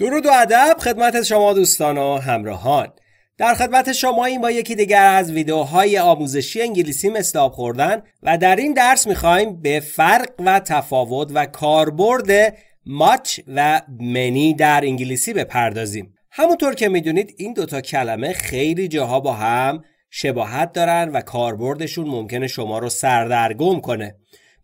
درود و ادب خدمت شما دوستان و همراهان در خدمت شما این با یکی دیگر از ویدیوهای آموزشی انگلیسی مستاب خوردن و در این درس میخوایم به فرق و تفاوت و کاربرد much و many در انگلیسی بپردازیم همونطور که میدونید این دوتا کلمه خیلی جاها با هم شباهت دارن و کاربردشون ممکنه شما رو سردرگم کنه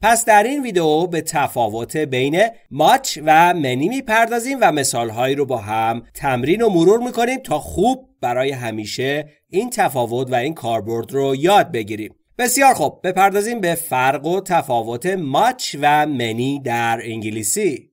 پس در این ویدیو به تفاوت بین ماچ و منی میپردازیم و مثالهایی رو با هم تمرین و مرور میکنیم تا خوب برای همیشه این تفاوت و این کاربرد رو یاد بگیریم بسیار خوب بپردازیم به فرق و تفاوت ماچ و منی در انگلیسی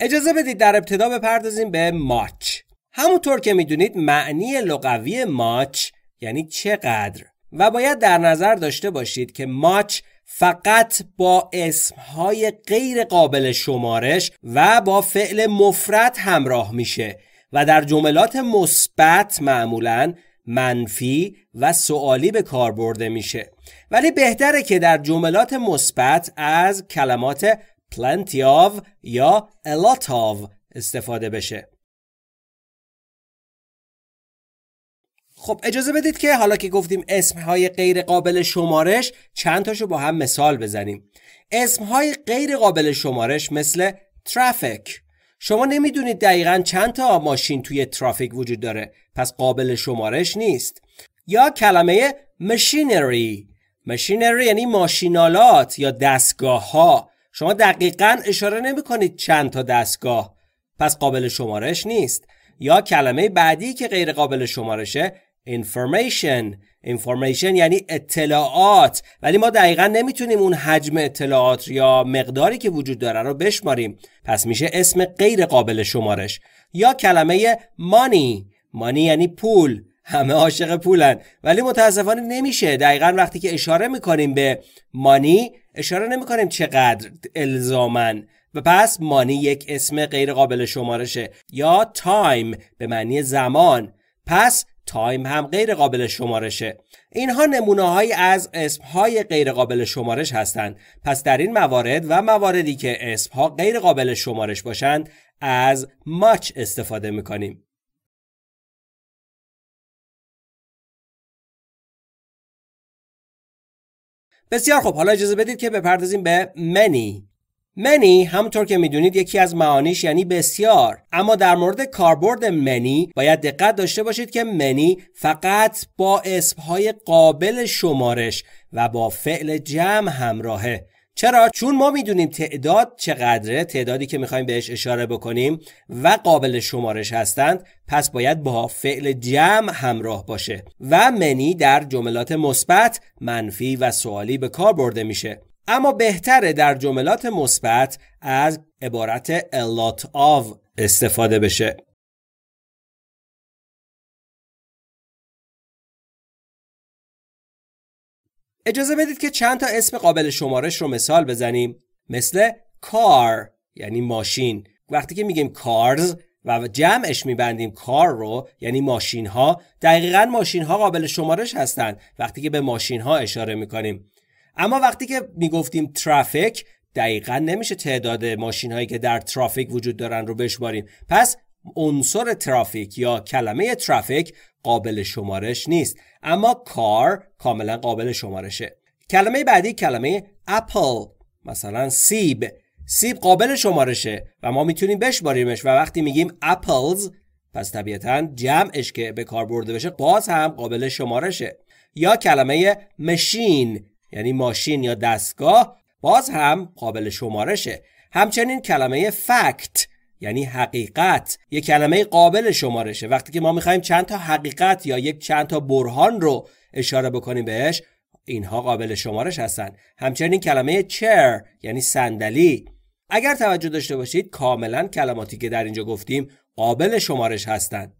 اجازه بدید در ابتدا بپردازیم به ماچ همونطور که میدونید معنی لغوی ماچ یعنی چقدر و باید در نظر داشته باشید که ماچ فقط با اسمهای غیر قابل شمارش و با فعل مفرد همراه میشه و در جملات مثبت معمولا منفی و سوالی به کار برده میشه ولی بهتره که در جملات مثبت از کلمات plenty of یا a lot of استفاده بشه. خب اجازه بدید که حالا که گفتیم اسمهای غیر قابل شمارش چند تاشو با هم مثال بزنیم. اسمهای غیر قابل شمارش مثل ترافیک شما نمیدونید دقیقا چند تا ماشین توی ترافیک وجود داره پس قابل شمارش نیست یا کلمه مشینری مشینری یعنی ماشینالات یا دستگاه ها شما دقیقا اشاره نمی کنید چند تا دستگاه پس قابل شمارش نیست یا کلمه بعدی که غیر قابل شمارشه information information یعنی اطلاعات ولی ما دقیقا نمیتونیم اون حجم اطلاعات یا مقداری که وجود داره رو بشماریم پس میشه اسم غیر قابل شمارش یا کلمه money money یعنی پول همه عاشق پولن ولی متاسفانه نمیشه دقیقا وقتی که اشاره میکنیم به مانی اشاره نمیکنیم چقدر الزامن و پس مانی یک اسم غیر قابل شمارشه یا تایم به معنی زمان پس تایم هم غیر قابل شمارشه اینها نمونه های از اسم های غیر قابل شمارش هستند پس در این موارد و مواردی که اسم ها غیر قابل شمارش باشند از ماچ استفاده میکنیم بسیار خوب حالا اجازه بدید که بپردازیم به منی منی همونطور که میدونید یکی از معانیش یعنی بسیار اما در مورد کاربرد منی باید دقت داشته باشید که منی فقط با اسمهای قابل شمارش و با فعل جمع همراهه چرا چون ما میدونیم تعداد چقدره تعدادی که میخوایم بهش اشاره بکنیم و قابل شمارش هستند پس باید با فعل جمع همراه باشه و منی در جملات مثبت منفی و سوالی به کار برده میشه اما بهتره در جملات مثبت از عبارت a lot of استفاده بشه اجازه بدید که چند تا اسم قابل شمارش رو مثال بزنیم مثل کار یعنی ماشین وقتی که میگیم کارز و جمعش میبندیم کار رو یعنی ماشین ها دقیقا ماشین ها قابل شمارش هستند وقتی که به ماشین ها اشاره میکنیم اما وقتی که میگفتیم ترافیک دقیقا نمیشه تعداد ماشین هایی که در ترافیک وجود دارن رو بشماریم پس عنصر ترافیک یا کلمه ترافیک قابل شمارش نیست اما کار کاملا قابل شمارشه کلمه بعدی کلمه اپل مثلا سیب سیب قابل شمارشه و ما میتونیم بشماریمش و وقتی میگیم اپلز پس طبیعتا جمعش که به کار برده بشه باز هم قابل شمارشه یا کلمه مشین یعنی ماشین یا دستگاه باز هم قابل شمارشه همچنین کلمه فکت یعنی حقیقت یک کلمه قابل شمارشه وقتی که ما میخوایم چند تا حقیقت یا یک چند تا برهان رو اشاره بکنیم بهش اینها قابل شمارش هستند همچنین کلمه چر یعنی صندلی اگر توجه داشته باشید کاملا کلماتی که در اینجا گفتیم قابل شمارش هستند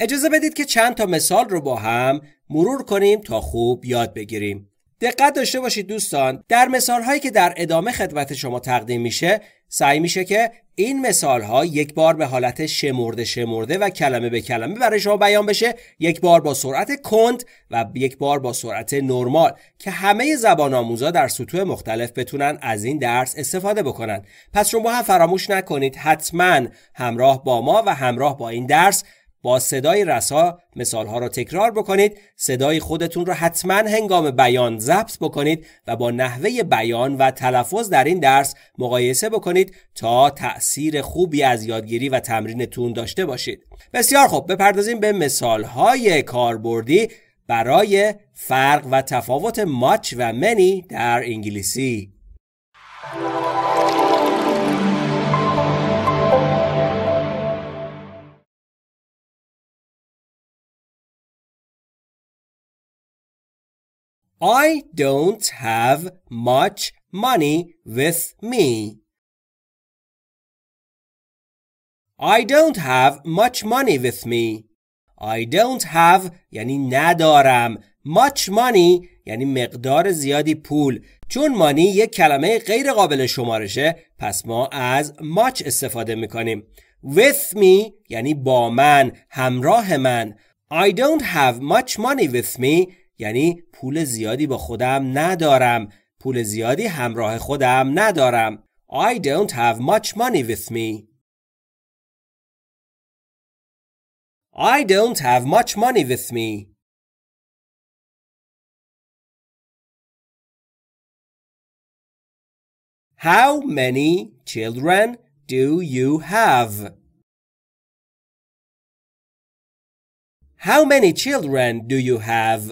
اجازه بدید که چند تا مثال رو با هم مرور کنیم تا خوب یاد بگیریم دقت داشته باشید دوستان در مثال هایی که در ادامه خدمت شما تقدیم میشه سعی میشه که این مثال ها یک بار به حالت شمرده شمرده و کلمه به کلمه برای شما بیان بشه یک بار با سرعت کند و یک بار با سرعت نرمال که همه زبان آموزا در سطوح مختلف بتونن از این درس استفاده بکنن پس شما هم فراموش نکنید حتما همراه با ما و همراه با این درس با صدای رسا مثالها را تکرار بکنید صدای خودتون را حتما هنگام بیان ضبط بکنید و با نحوه بیان و تلفظ در این درس مقایسه بکنید تا تأثیر خوبی از یادگیری و تمرینتون داشته باشید بسیار خوب بپردازیم به مثالهای کاربردی برای فرق و تفاوت much و many در انگلیسی I don't have much money with me. I don't have much money with me. I don't have یعنی ندارم. Much money یعنی مقدار زیادی پول. چون money یک کلمه غیر قابل شمارشه پس ما از much استفاده میکنیم. With me یعنی با من، همراه من. I don't have much money with me یعنی پول زیادی با خودم ندارم پول زیادی همراه خودم ندارم I don't have much money with me I don't have much money with me How many children do you have? How many children do you have?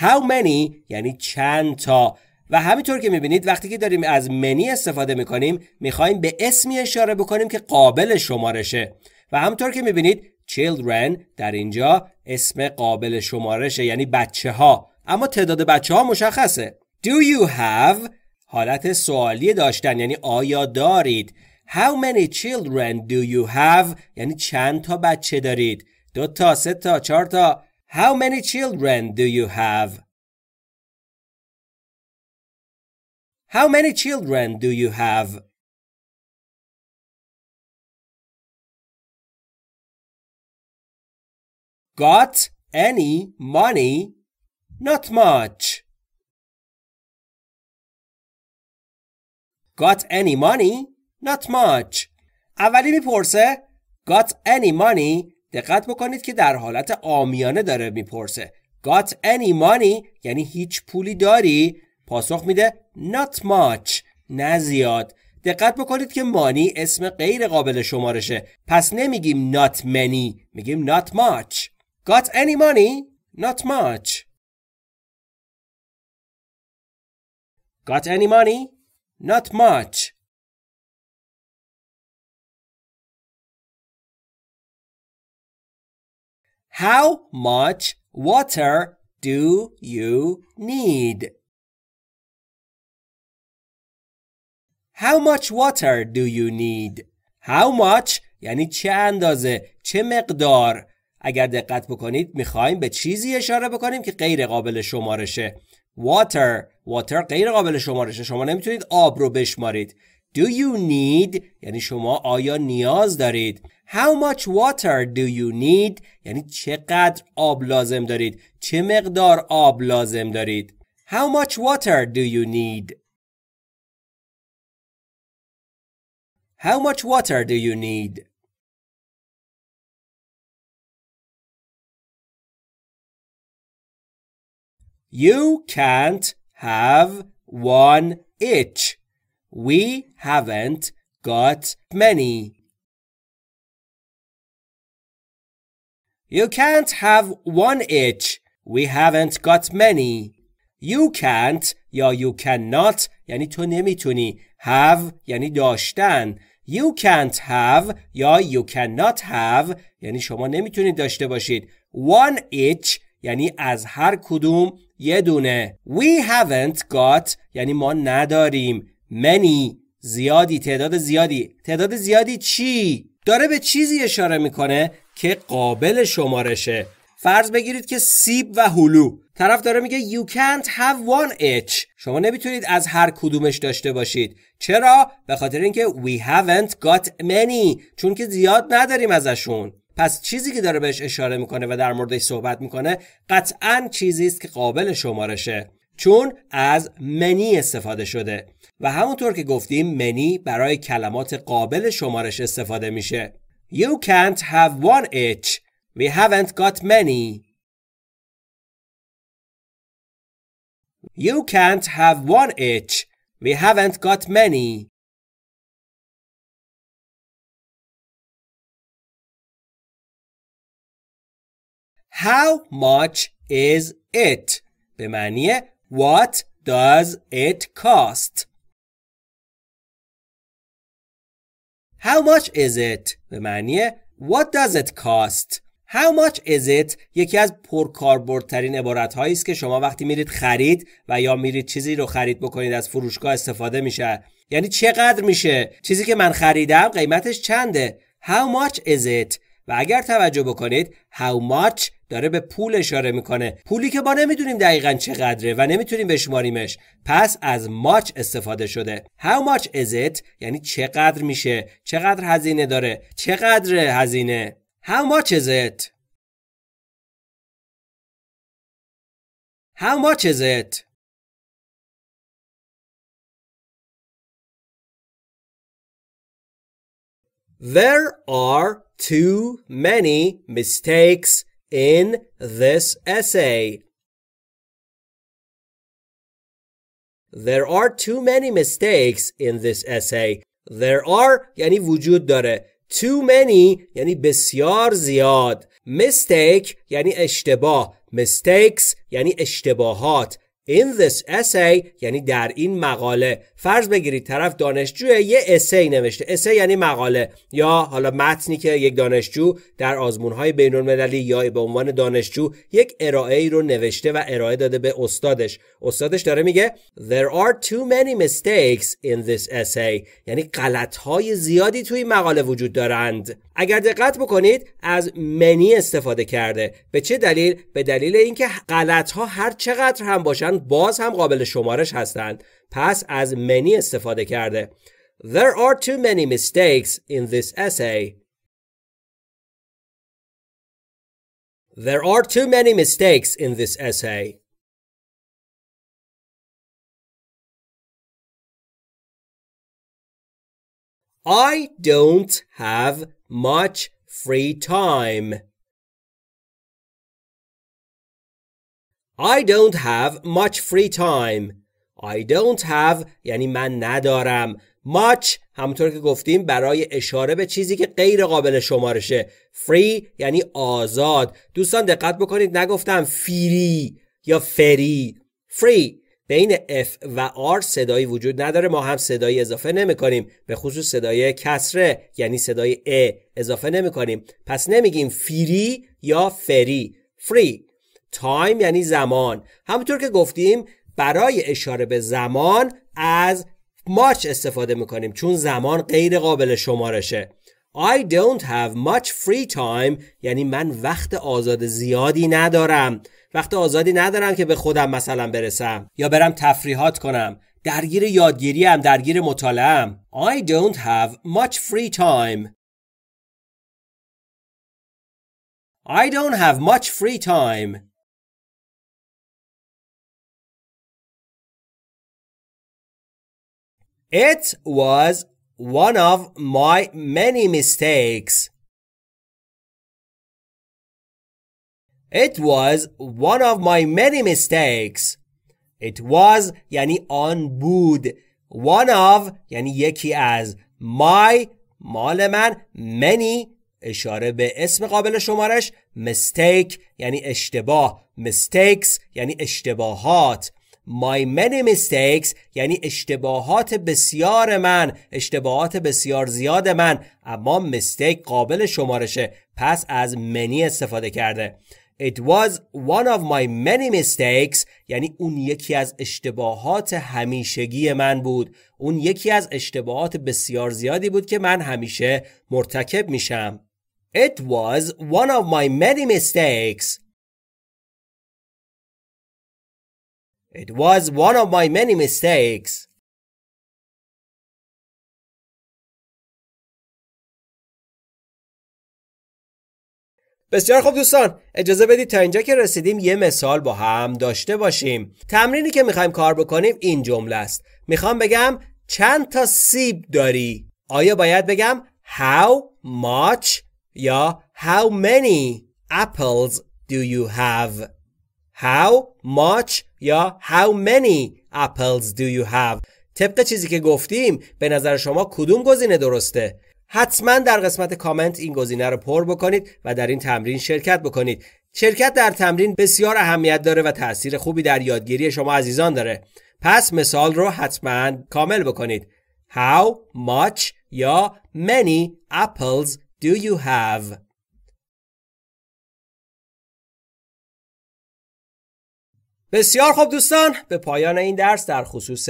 How many یعنی چند تا و همینطور که میبینید وقتی که داریم از منی استفاده میکنیم میخوایم به اسمی اشاره بکنیم که قابل شمارشه و همطور که میبینید children در اینجا اسم قابل شمارشه یعنی بچه ها اما تعداد بچه ها مشخصه Do you have حالت سوالی داشتن یعنی آیا دارید How many children do you have یعنی چند تا بچه دارید دو تا سه تا چهار تا How many children do you have? How many children do you have? Got any money? Not much. Got any money? Not much. اولی میپرسه got any money دقت بکنید که در حالت آمیانه داره میپرسه got any money یعنی هیچ پولی داری پاسخ میده not much نه زیاد دقت بکنید که مانی اسم غیر قابل شمارشه پس نمیگیم not many میگیم not much got any money not much got any money not much How much water do you need? How much water do you need? How much یعنی چه اندازه چه مقدار اگر دقت بکنید میخوایم به چیزی اشاره بکنیم که غیر قابل شمارشه water water غیر قابل شمارشه شما نمیتونید آب رو بشمارید Do you need یعنی شما آیا نیاز دارید How much water do you need یعنی چقدر آب لازم دارید چه مقدار آب لازم دارید How much water do you need How much water do you need You can't have one itch we haven't got many. You can't have one each. We haven't got many. You can't یا you cannot یعنی تو نمیتونی have یعنی داشتن You can't have یا you cannot have یعنی شما نمیتونید داشته باشید One each یعنی از هر کدوم یه دونه We haven't got یعنی ما نداریم many زیادی تعداد زیادی تعداد زیادی چی؟ داره به چیزی اشاره میکنه که قابل شمارشه فرض بگیرید که سیب و هلو طرف داره میگه you can't have one each شما نمیتونید از هر کدومش داشته باشید چرا به خاطر اینکه we haven't got many چون که زیاد نداریم ازشون پس چیزی که داره بهش اشاره میکنه و در موردش صحبت میکنه قطعا چیزی است که قابل شمارشه چون از منی استفاده شده و همونطور که گفتیم منی برای کلمات قابل شمارش استفاده میشه You can't have one each We haven't got many You can't have one each We haven't got many How much is it؟ به معنی What does it cost? How much is it? به معنی What does it cost? How much is it یکی از پرکاربردترین عبارت هایی است که شما وقتی میرید خرید و یا میرید چیزی رو خرید بکنید از فروشگاه استفاده میشه یعنی چقدر میشه چیزی که من خریدم قیمتش چنده How much is it و اگر توجه بکنید how much داره به پول اشاره میکنه پولی که ما نمیدونیم دقیقا چقدره و نمیتونیم بشماریمش پس از much استفاده شده how much is it یعنی چقدر میشه چقدر هزینه داره چقدر هزینه how much is it how much is it are too many mistakes in this essay. There are too many mistakes in this essay. There are یعنی وجود داره. Too many یعنی بسیار زیاد. Mistake یعنی اشتباه. Mistakes یعنی اشتباهات. In this essay یعنی در این مقاله فرض بگیرید طرف دانشجوه یه اسی نوشته اسی یعنی مقاله یا حالا متنی که یک دانشجو در آزمونهای بین یا به عنوان دانشجو یک ارائه ای رو نوشته و ارائه داده به استادش استادش داره میگه There are too many mistakes in this essay یعنی غلطهای زیادی توی مقاله وجود دارند اگر دقت بکنید از منی استفاده کرده به چه دلیل به دلیل اینکه غلطها هر چقدر هم باشن باز هم قابل شمارش هستند پس از many استفاده کرده There are too many mistakes in this essay There are too many mistakes in this essay I don't have much free time I don't have much free time. I don't have یعنی من ندارم. Much همونطور که گفتیم برای اشاره به چیزی که غیر قابل شمارشه. Free یعنی آزاد. دوستان دقت بکنید نگفتم فیری یا فری. Free بین F و R صدایی وجود نداره ما هم صدایی اضافه نمی کنیم به خصوص صدای کسره یعنی صدای ا اضافه نمی کنیم پس نمیگیم فری یا فری Free. تایم یعنی زمان همونطور که گفتیم برای اشاره به زمان از much استفاده میکنیم چون زمان غیر قابل شمارشه I don't have much free time یعنی من وقت آزاد زیادی ندارم وقت آزادی ندارم که به خودم مثلا برسم یا برم تفریحات کنم درگیر یادگیری هم درگیر مطالعه I don't have much free time I don't have much free time It was one of my many mistakes. It was one of my many mistakes. It was یعنی آن بود. One of یعنی یکی از. My مال من. Many اشاره به اسم قابل شمارش. Mistake یعنی اشتباه. Mistakes یعنی اشتباهات. My many mistakes یعنی اشتباهات بسیار من اشتباهات بسیار زیاد من اما mistake قابل شمارشه پس از many استفاده کرده It was one of my many mistakes یعنی اون یکی از اشتباهات همیشگی من بود اون یکی از اشتباهات بسیار زیادی بود که من همیشه مرتکب میشم It was one of my many mistakes It was one of my many mistakes. بسیار خوب دوستان اجازه بدید تا اینجا که رسیدیم یه مثال با هم داشته باشیم تمرینی که میخوایم کار بکنیم این جمله است میخوام بگم چند تا سیب داری آیا باید بگم how much یا how many apples do you have how much یا how many apples do you have طبق چیزی که گفتیم به نظر شما کدوم گزینه درسته حتما در قسمت کامنت این گزینه رو پر بکنید و در این تمرین شرکت بکنید شرکت در تمرین بسیار اهمیت داره و تاثیر خوبی در یادگیری شما عزیزان داره پس مثال رو حتما کامل بکنید How much یا many apples do you have بسیار خوب دوستان به پایان این درس در خصوص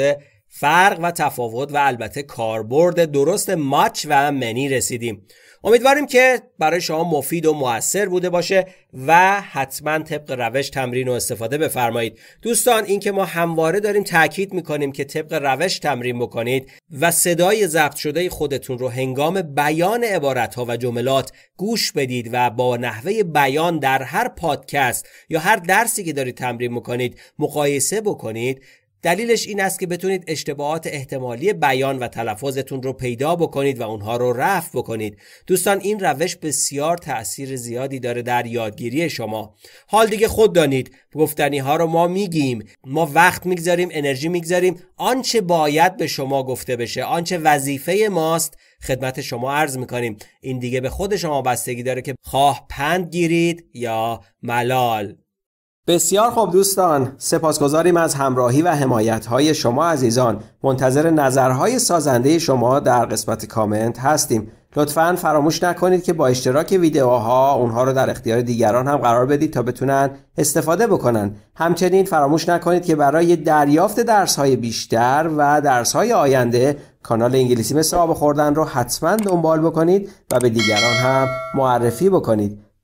فرق و تفاوت و البته کاربرد درست ماچ و منی رسیدیم امیدواریم که برای شما مفید و موثر بوده باشه و حتما طبق روش تمرین و استفاده بفرمایید دوستان اینکه ما همواره داریم تاکید میکنیم که طبق روش تمرین بکنید و صدای ضبط شده خودتون رو هنگام بیان عبارت ها و جملات گوش بدید و با نحوه بیان در هر پادکست یا هر درسی که دارید تمرین میکنید مقایسه بکنید دلیلش این است که بتونید اشتباهات احتمالی بیان و تلفظتون رو پیدا بکنید و اونها رو رفع بکنید. دوستان این روش بسیار تأثیر زیادی داره در یادگیری شما. حال دیگه خود دانید گفتنی ها رو ما میگیم، ما وقت میگذاریم، انرژی میگذاریم. آنچه باید به شما گفته بشه، آنچه وظیفه ماست خدمت شما عرض میکنیم این دیگه به خود شما بستگی داره که خواه پند گیرید یا ملال بسیار خوب دوستان سپاسگزاریم از همراهی و حمایت های شما عزیزان منتظر نظرهای سازنده شما در قسمت کامنت هستیم لطفا فراموش نکنید که با اشتراک ویدیوها اونها رو در اختیار دیگران هم قرار بدید تا بتونن استفاده بکنن همچنین فراموش نکنید که برای دریافت درس های بیشتر و درس های آینده کانال انگلیسی مثل آب خوردن رو حتما دنبال بکنید و به دیگران هم معرفی بکنید